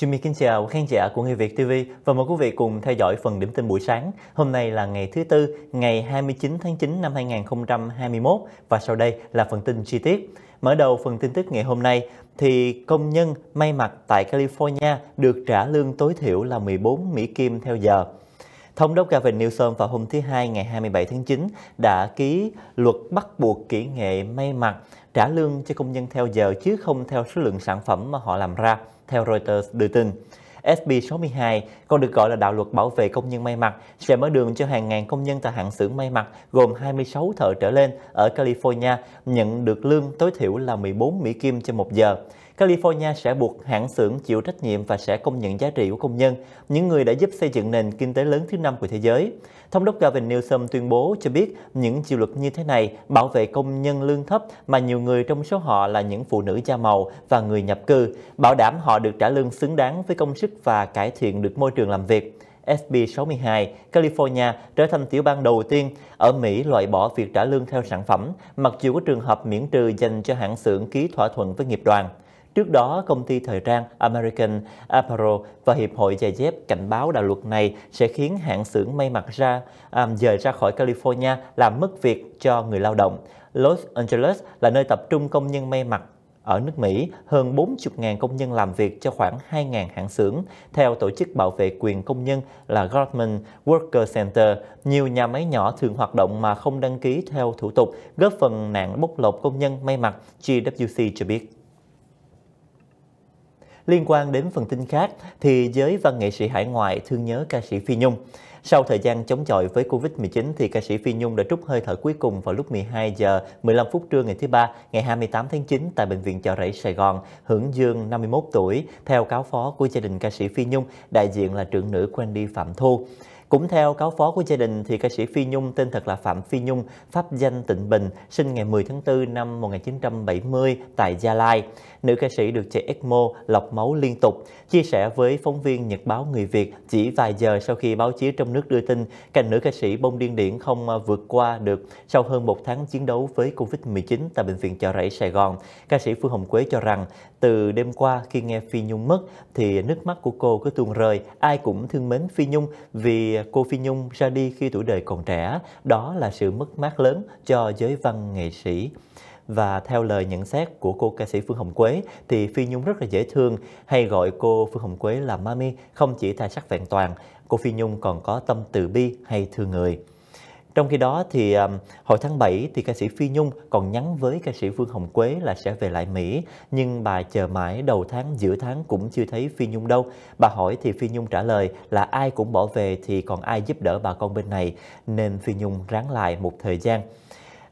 Jimmy kính chào khán giả của Người Việt TV và mời quý vị cùng theo dõi phần điểm tin buổi sáng. Hôm nay là ngày thứ Tư, ngày 29 tháng 9 năm 2021 và sau đây là phần tin chi tiết. Mở đầu phần tin tức ngày hôm nay thì công nhân may mặc tại California được trả lương tối thiểu là 14 Mỹ Kim theo giờ. Thống đốc Gavin Newsom vào hôm thứ Hai ngày 27 tháng 9 đã ký luật bắt buộc kỹ nghệ may mặc trả lương cho công nhân theo giờ chứ không theo số lượng sản phẩm mà họ làm ra theo Reuters đưa tin. SB62 còn được gọi là đạo luật bảo vệ công nhân may mặc sẽ mở đường cho hàng ngàn công nhân tại hãng xưởng may mặc gồm 26 thợ trở lên ở California nhận được lương tối thiểu là 14 Mỹ Kim trên một giờ. California sẽ buộc hãng xưởng chịu trách nhiệm và sẽ công nhận giá trị của công nhân, những người đã giúp xây dựng nền kinh tế lớn thứ năm của thế giới. Thống đốc Gavin Newsom tuyên bố cho biết những chịu luật như thế này bảo vệ công nhân lương thấp mà nhiều người trong số họ là những phụ nữ da màu và người nhập cư, bảo đảm họ được trả lương xứng đáng với công sức và cải thiện được môi trường làm việc. SB 62, California trở thành tiểu bang đầu tiên ở Mỹ loại bỏ việc trả lương theo sản phẩm, mặc dù có trường hợp miễn trừ dành cho hãng xưởng ký thỏa thuận với nghiệp đoàn. Trước đó, công ty thời trang American Apparel và Hiệp hội giày dép cảnh báo đạo luật này sẽ khiến hãng xưởng may mặc ra um, dời ra khỏi California làm mất việc cho người lao động. Los Angeles là nơi tập trung công nhân may mặc ở nước Mỹ, hơn 40.000 công nhân làm việc cho khoảng 2.000 hãng xưởng. Theo Tổ chức Bảo vệ quyền công nhân là Goldman Worker Center, nhiều nhà máy nhỏ thường hoạt động mà không đăng ký theo thủ tục, góp phần nạn bóc lột công nhân may mặc, GWC cho biết. Liên quan đến phần tin khác thì giới văn nghệ sĩ hải ngoại thương nhớ ca sĩ Phi Nhung. Sau thời gian chống chọi với Covid-19 thì ca sĩ Phi Nhung đã trút hơi thở cuối cùng vào lúc 12 giờ 15 phút trưa ngày thứ ba, ngày 28 tháng 9 tại bệnh viện Chợ Rẫy Sài Gòn, hưởng dương 51 tuổi theo cáo phó của gia đình ca sĩ Phi Nhung, đại diện là trưởng nữ Wendy Phạm Thu. Cũng theo cáo phó của gia đình thì ca sĩ Phi Nhung tên thật là Phạm Phi Nhung, pháp danh Tịnh Bình, sinh ngày 10 tháng 4 năm 1970 tại Gia Lai. Nữ ca sĩ được chạy ECMO lọc máu liên tục, chia sẻ với phóng viên Nhật báo Người Việt chỉ vài giờ sau khi báo chí trong nước đưa tin cảnh nữ ca sĩ bông điên điển không vượt qua được sau hơn một tháng chiến đấu với Covid-19 tại Bệnh viện Chợ Rẫy Sài Gòn. Ca sĩ Phương Hồng Quế cho rằng từ đêm qua khi nghe Phi Nhung mất thì nước mắt của cô cứ tuôn rơi, ai cũng thương mến Phi Nhung vì cô Phi Nhung ra đi khi tuổi đời còn trẻ, đó là sự mất mát lớn cho giới văn nghệ sĩ. Và theo lời nhận xét của cô ca sĩ Phương Hồng Quế thì Phi Nhung rất là dễ thương, hay gọi cô Phương Hồng Quế là Mami, không chỉ tài sắc vẹn toàn, cô Phi Nhung còn có tâm từ bi hay thương người. Trong khi đó thì hồi tháng 7 thì ca sĩ Phi Nhung còn nhắn với ca sĩ Vương Hồng Quế là sẽ về lại Mỹ nhưng bà chờ mãi đầu tháng giữa tháng cũng chưa thấy Phi Nhung đâu. Bà hỏi thì Phi Nhung trả lời là ai cũng bỏ về thì còn ai giúp đỡ bà con bên này nên Phi Nhung ráng lại một thời gian.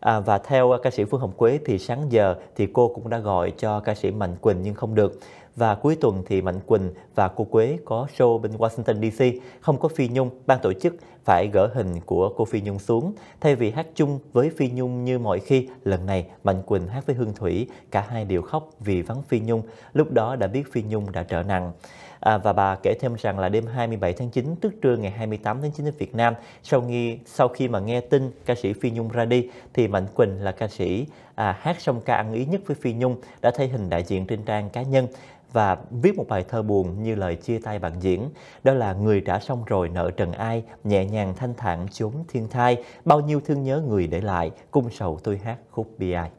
À, và theo ca sĩ Phương Hồng Quế thì sáng giờ thì cô cũng đã gọi cho ca sĩ Mạnh Quỳnh nhưng không được và cuối tuần thì Mạnh Quỳnh và cô Quế có show bên Washington DC. Không có Phi Nhung, ban tổ chức phải gỡ hình của cô Phi Nhung xuống. Thay vì hát chung với Phi Nhung như mọi khi, lần này Mạnh Quỳnh hát với Hương Thủy, cả hai đều khóc vì vắng Phi Nhung. Lúc đó đã biết Phi Nhung đã trở nặng. À, và bà kể thêm rằng là đêm 27 tháng 9, tức trưa ngày 28 tháng 9 ở Việt Nam, sau khi, sau khi mà nghe tin ca sĩ Phi Nhung ra đi, thì Mạnh Quỳnh là ca sĩ à, hát xong ca ăn ý nhất với Phi Nhung đã thay hình đại diện trên trang cá nhân và viết một bài thơ buồn như lời chia tay bạn diễn. Đó là người đã xong rồi nợ trần ai, nhẹ nhàng thanh thản chốn thiên thai, bao nhiêu thương nhớ người để lại, cung sầu tôi hát khúc bi ai.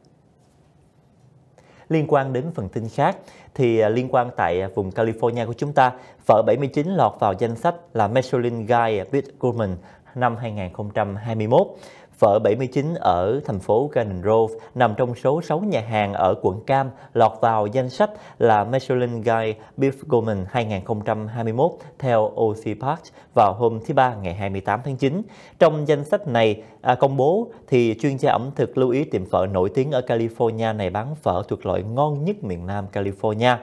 Liên quan đến phần tin khác thì à, liên quan tại à, vùng California của chúng ta, vợ 79 lọt vào danh sách là Michelin Guide Bill Goldman năm 2021. Phở 79 ở thành phố Garden Grove nằm trong số 6 nhà hàng ở quận Cam lọt vào danh sách là Michelin Guide Beef Gourmet 2021 theo OC Park vào hôm thứ Ba ngày 28 tháng 9. Trong danh sách này à, công bố thì chuyên gia ẩm thực lưu ý tiệm phở nổi tiếng ở California này bán phở thuộc loại ngon nhất miền Nam California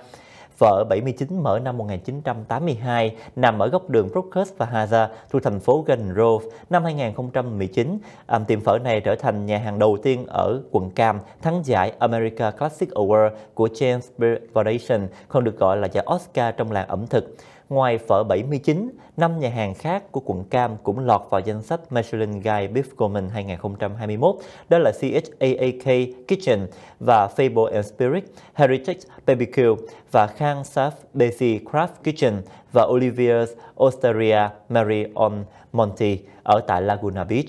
vợ 79 mở năm 1982, nằm ở góc đường Brookers và Haza thuộc thành phố Garden Grove năm 2019. À, tiệm phở này trở thành nhà hàng đầu tiên ở quận Cam thắng giải America Classic Award của James Beard Foundation, còn được gọi là giải Oscar trong làng ẩm thực. Ngoài phở 79, năm nhà hàng khác của quận Cam cũng lọt vào danh sách Michelin Guide Beef Gourmet 2021, đó là CHAAK Kitchen và Fable and Spirit, Heritage BBQ và Khang Saf Basic Craft Kitchen và Olivier Osteria Marion Monti ở tại Laguna Beach.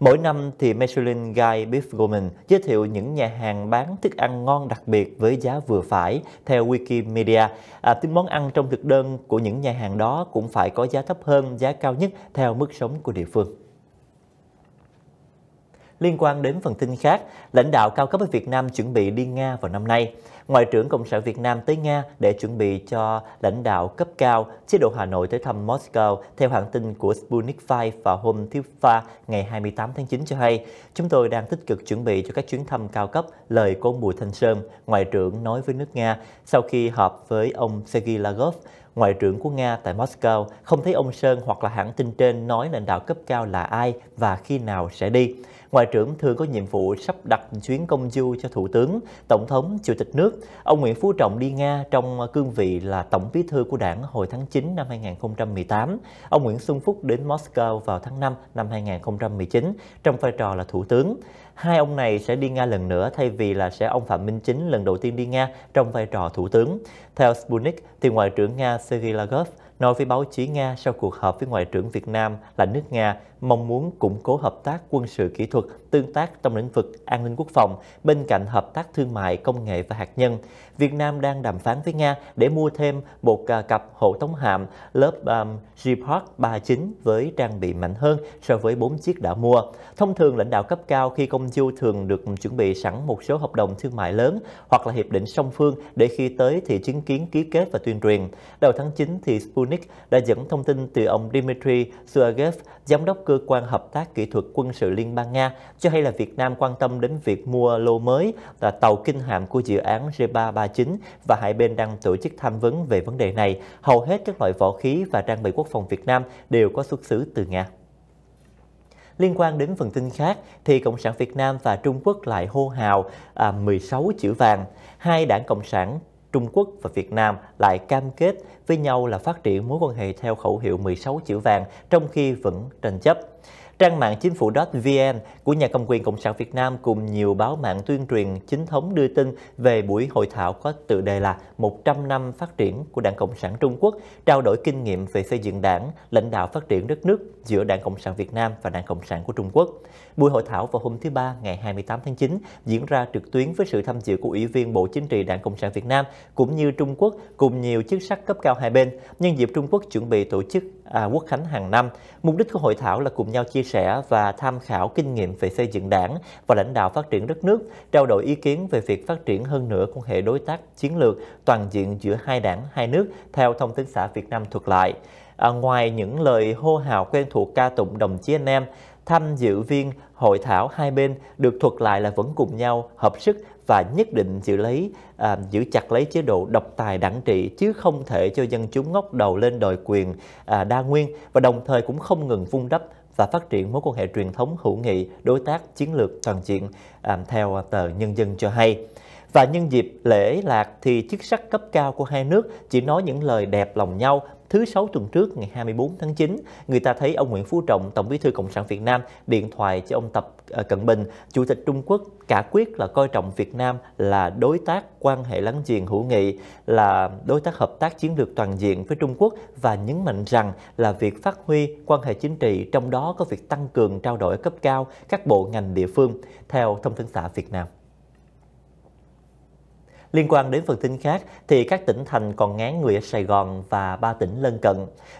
Mỗi năm thì Michelin Guide Beef Gourmet giới thiệu những nhà hàng bán thức ăn ngon đặc biệt với giá vừa phải theo Wikimedia. À, tính món ăn trong thực đơn của những nhà hàng đó cũng phải có giá thấp hơn giá cao nhất theo mức sống của địa phương. Liên quan đến phần tin khác, lãnh đạo cao cấp ở Việt Nam chuẩn bị đi Nga vào năm nay. Ngoại trưởng Cộng sản Việt Nam tới Nga để chuẩn bị cho lãnh đạo cấp cao chế độ Hà Nội tới thăm Moscow theo hãng tin của Sputnik 5 vào hôm thứ Pha ngày 28 tháng 9 cho hay. Chúng tôi đang tích cực chuẩn bị cho các chuyến thăm cao cấp, lời của ông Bùi Thanh Sơn, Ngoại trưởng nói với nước Nga sau khi họp với ông Sergei Lavrov, Ngoại trưởng của Nga tại Moscow không thấy ông Sơn hoặc là hãng tin trên nói lãnh đạo cấp cao là ai và khi nào sẽ đi. Ngoại trưởng thường có nhiệm vụ sắp đặt chuyến công du cho Thủ tướng, Tổng thống, Chủ tịch nước. Ông Nguyễn Phú Trọng đi Nga trong cương vị là Tổng bí thư của đảng hồi tháng 9 năm 2018. Ông Nguyễn Xuân Phúc đến Moscow vào tháng 5 năm 2019 trong vai trò là Thủ tướng. Hai ông này sẽ đi Nga lần nữa thay vì là sẽ ông Phạm Minh Chính lần đầu tiên đi Nga trong vai trò Thủ tướng. Theo Sputnik, thì Ngoại trưởng Nga Sergei Lavrov nói với báo chí Nga sau cuộc họp với Ngoại trưởng Việt Nam là nước Nga mong muốn củng cố hợp tác quân sự kỹ thuật, tương tác trong lĩnh vực an ninh quốc phòng, bên cạnh hợp tác thương mại, công nghệ và hạt nhân. Việt Nam đang đàm phán với Nga để mua thêm một à, cặp hộ tống hạm lớp um, Gepard 39 với trang bị mạnh hơn so với 4 chiếc đã mua. Thông thường, lãnh đạo cấp cao khi công du thường được chuẩn bị sẵn một số hợp đồng thương mại lớn hoặc là hiệp định song phương để khi tới thì chứng kiến ký kết và tuyên truyền. Đầu tháng 9 thì Sputnik đã dẫn thông tin từ ông Dmitry Suagev, giám đốc cơ quan hợp tác kỹ thuật quân sự Liên bang Nga cho hay là Việt Nam quan tâm đến việc mua lô mới là tàu kinh hạm của dự án G339 và hai bên đang tổ chức tham vấn về vấn đề này. Hầu hết các loại vũ khí và trang bị quốc phòng Việt Nam đều có xuất xứ từ Nga. Liên quan đến phần tin khác, thì Cộng sản Việt Nam và Trung Quốc lại hô hào à, 16 chữ vàng. Hai đảng Cộng sản Trung Quốc và Việt Nam lại cam kết với nhau là phát triển mối quan hệ theo khẩu hiệu 16 chữ vàng trong khi vẫn tranh chấp. Trang mạng chính phủ .vn của nhà cầm quyền Cộng sản Việt Nam cùng nhiều báo mạng tuyên truyền chính thống đưa tin về buổi hội thảo có tựa đề là 100 năm phát triển của Đảng Cộng sản Trung Quốc, trao đổi kinh nghiệm về xây dựng đảng, lãnh đạo phát triển đất nước giữa Đảng Cộng sản Việt Nam và Đảng Cộng sản của Trung Quốc. Buổi hội thảo vào hôm thứ Ba ngày 28 tháng 9 diễn ra trực tuyến với sự tham dự của Ủy viên Bộ Chính trị Đảng Cộng sản Việt Nam cũng như Trung Quốc cùng nhiều chức sắc cấp cao hai bên nhân dịp Trung Quốc chuẩn bị tổ chức à, Quốc Khánh hàng năm. Mục đích của hội thảo là cùng nhau chia sẻ và tham khảo kinh nghiệm về xây dựng đảng và lãnh đạo phát triển đất nước, trao đổi ý kiến về việc phát triển hơn nữa quan hệ đối tác chiến lược toàn diện giữa hai đảng, hai nước theo thông tấn xã Việt Nam thuật lại. À, ngoài những lời hô hào quen thuộc ca tụng đồng chí anh em, tham dự viên hội thảo hai bên được thuật lại là vẫn cùng nhau hợp sức và nhất định giữ lấy à, giữ chặt lấy chế độ độc tài đảng trị chứ không thể cho dân chúng ngóc đầu lên đòi quyền à, đa nguyên và đồng thời cũng không ngừng vun đắp và phát triển mối quan hệ truyền thống hữu nghị đối tác chiến lược toàn diện à, theo tờ Nhân dân cho hay. Và nhân dịp lễ lạc thì chức sắc cấp cao của hai nước chỉ nói những lời đẹp lòng nhau. Thứ sáu tuần trước ngày 24 tháng 9, người ta thấy ông Nguyễn Phú Trọng, Tổng Bí thư Cộng sản Việt Nam điện thoại cho ông Tập ờ, Cận Bình, Chủ tịch Trung Quốc cả quyết là coi trọng Việt Nam là đối tác quan hệ láng giềng hữu nghị, là đối tác hợp tác chiến lược toàn diện với Trung Quốc và nhấn mạnh rằng là việc phát huy quan hệ chính trị trong đó có việc tăng cường trao đổi cấp cao các bộ ngành địa phương theo thông tấn xã Việt Nam. Liên quan đến phần tin khác, thì các tỉnh thành còn ngán người ở Sài Gòn và ba tỉnh lân cận.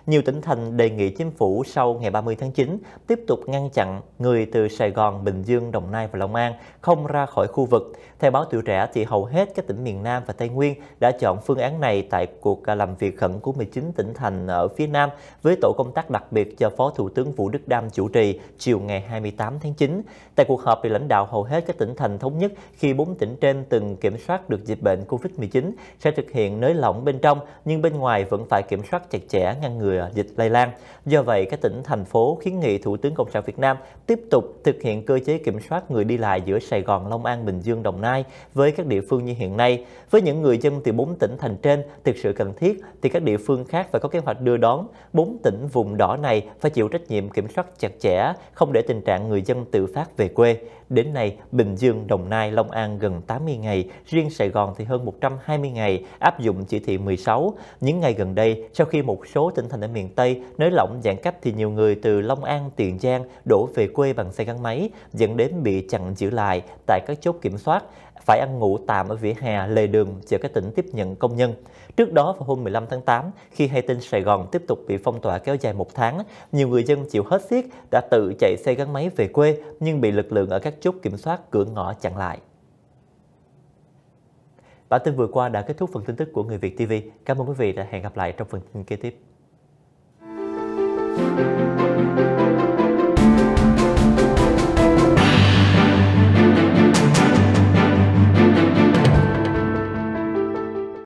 Nhiều tỉnh thành đề nghị chính phủ sau ngày 30 tháng 9 tiếp tục ngăn chặn người từ Sài Gòn, Bình Dương, Đồng Nai và Long An không ra khỏi khu vực. Theo báo tuổi trẻ thì hầu hết các tỉnh miền Nam và Tây Nguyên đã chọn phương án này tại cuộc làm việc khẩn của 19 tỉnh thành ở phía Nam với tổ công tác đặc biệt do Phó Thủ tướng Vũ Đức Đam chủ trì chiều ngày 28 tháng 9. Tại cuộc họp, thì lãnh đạo hầu hết các tỉnh thành thống nhất khi bốn tỉnh trên từng kiểm soát được dịch dịch bệnh COVID-19 sẽ thực hiện nới lỏng bên trong nhưng bên ngoài vẫn phải kiểm soát chặt chẽ ngăn ngừa dịch lây lan. Do vậy, các tỉnh, thành phố kiến nghị Thủ tướng Cộng sản Việt Nam tiếp tục thực hiện cơ chế kiểm soát người đi lại giữa Sài Gòn, Long An, Bình Dương, Đồng Nai với các địa phương như hiện nay. Với những người dân từ 4 tỉnh thành trên thực sự cần thiết thì các địa phương khác phải có kế hoạch đưa đón. 4 tỉnh vùng đỏ này phải chịu trách nhiệm kiểm soát chặt chẽ, không để tình trạng người dân tự phát về quê. Đến nay, Bình Dương, Đồng Nai, Long An gần 80 ngày, riêng Sài Gòn còn thì hơn 120 ngày áp dụng chỉ thị 16. Những ngày gần đây, sau khi một số tỉnh thành ở miền Tây nới lỏng giãn cách thì nhiều người từ Long An, Tiền Giang đổ về quê bằng xe gắn máy, dẫn đến bị chặn giữ lại tại các chốt kiểm soát, phải ăn ngủ tạm ở vỉa hè, lề đường chờ các tỉnh tiếp nhận công nhân. Trước đó vào hôm 15 tháng 8, khi hay tin Sài Gòn tiếp tục bị phong tỏa kéo dài một tháng, nhiều người dân chịu hết xiết đã tự chạy xe gắn máy về quê nhưng bị lực lượng ở các chốt kiểm soát cửa ngõ chặn lại. Bản tin vừa qua đã kết thúc phần tin tức của Người Việt TV. Cảm ơn quý vị đã hẹn gặp lại trong phần tin kế tiếp.